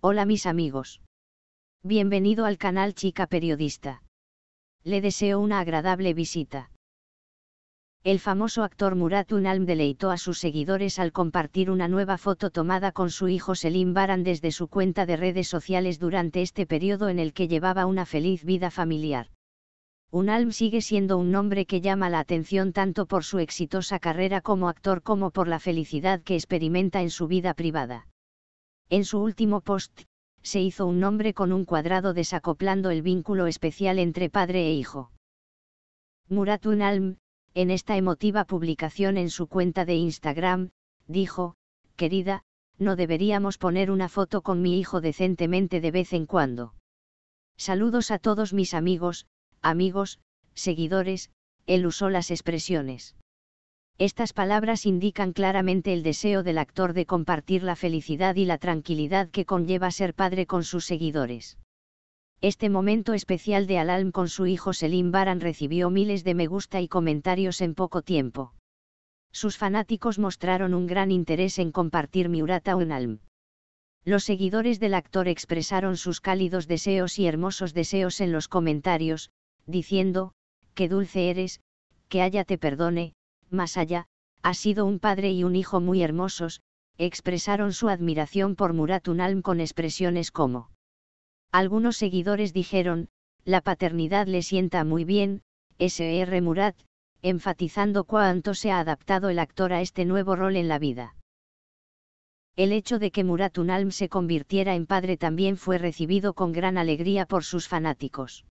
Hola mis amigos. Bienvenido al canal Chica Periodista. Le deseo una agradable visita. El famoso actor Murat Unalm deleitó a sus seguidores al compartir una nueva foto tomada con su hijo Selim Baran desde su cuenta de redes sociales durante este periodo en el que llevaba una feliz vida familiar. Unalm sigue siendo un nombre que llama la atención tanto por su exitosa carrera como actor como por la felicidad que experimenta en su vida privada. En su último post, se hizo un nombre con un cuadrado desacoplando el vínculo especial entre padre e hijo. Murat Unalm, en esta emotiva publicación en su cuenta de Instagram, dijo, querida, no deberíamos poner una foto con mi hijo decentemente de vez en cuando. Saludos a todos mis amigos, amigos, seguidores, él usó las expresiones. Estas palabras indican claramente el deseo del actor de compartir la felicidad y la tranquilidad que conlleva ser padre con sus seguidores. Este momento especial de Alalm con su hijo Selim Baran recibió miles de me gusta y comentarios en poco tiempo. Sus fanáticos mostraron un gran interés en compartir Miurata Unalm. Los seguidores del actor expresaron sus cálidos deseos y hermosos deseos en los comentarios, diciendo, qué dulce eres, que Haya te perdone, más allá, ha sido un padre y un hijo muy hermosos, expresaron su admiración por Murat Unalm con expresiones como. Algunos seguidores dijeron, la paternidad le sienta muy bien, S.R. Murat, enfatizando cuánto se ha adaptado el actor a este nuevo rol en la vida. El hecho de que Murat Unalm se convirtiera en padre también fue recibido con gran alegría por sus fanáticos.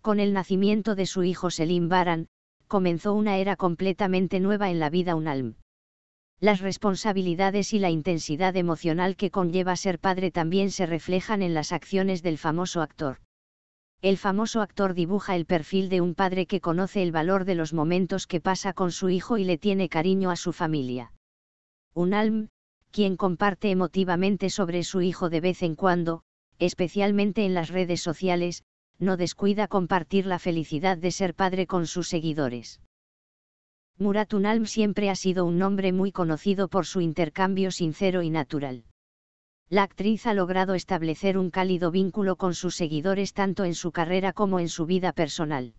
Con el nacimiento de su hijo Selim Baran, comenzó una era completamente nueva en la vida Unalm. Las responsabilidades y la intensidad emocional que conlleva ser padre también se reflejan en las acciones del famoso actor. El famoso actor dibuja el perfil de un padre que conoce el valor de los momentos que pasa con su hijo y le tiene cariño a su familia. Unalm, quien comparte emotivamente sobre su hijo de vez en cuando, especialmente en las redes sociales, no descuida compartir la felicidad de ser padre con sus seguidores. Murat siempre ha sido un nombre muy conocido por su intercambio sincero y natural. La actriz ha logrado establecer un cálido vínculo con sus seguidores tanto en su carrera como en su vida personal.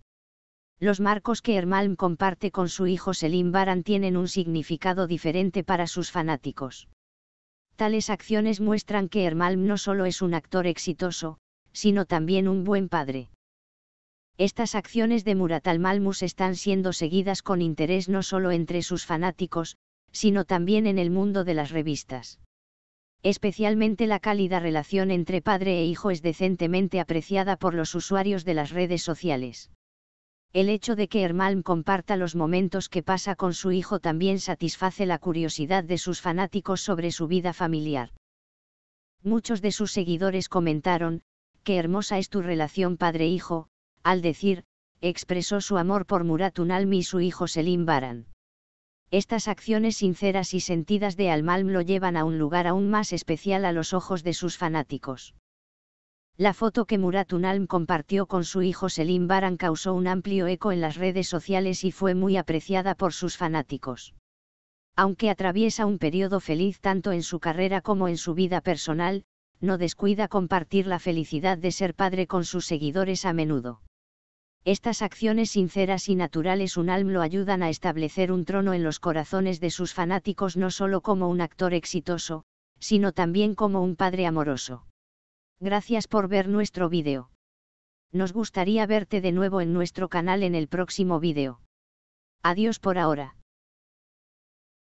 Los marcos que Ermalm comparte con su hijo Selim Baran tienen un significado diferente para sus fanáticos. Tales acciones muestran que Ermalm no solo es un actor exitoso, sino también un buen padre. Estas acciones de Murat malmus están siendo seguidas con interés no solo entre sus fanáticos, sino también en el mundo de las revistas. Especialmente la cálida relación entre padre e hijo es decentemente apreciada por los usuarios de las redes sociales. El hecho de que Hermalm comparta los momentos que pasa con su hijo también satisface la curiosidad de sus fanáticos sobre su vida familiar. Muchos de sus seguidores comentaron, qué hermosa es tu relación padre-hijo, al decir, expresó su amor por Murat Unalmi y su hijo Selim Baran. Estas acciones sinceras y sentidas de Almalm lo llevan a un lugar aún más especial a los ojos de sus fanáticos. La foto que Murat Unalm compartió con su hijo Selim Baran causó un amplio eco en las redes sociales y fue muy apreciada por sus fanáticos. Aunque atraviesa un periodo feliz tanto en su carrera como en su vida personal, no descuida compartir la felicidad de ser padre con sus seguidores a menudo. Estas acciones sinceras y naturales alma lo ayudan a establecer un trono en los corazones de sus fanáticos no solo como un actor exitoso, sino también como un padre amoroso. Gracias por ver nuestro vídeo. Nos gustaría verte de nuevo en nuestro canal en el próximo vídeo. Adiós por ahora.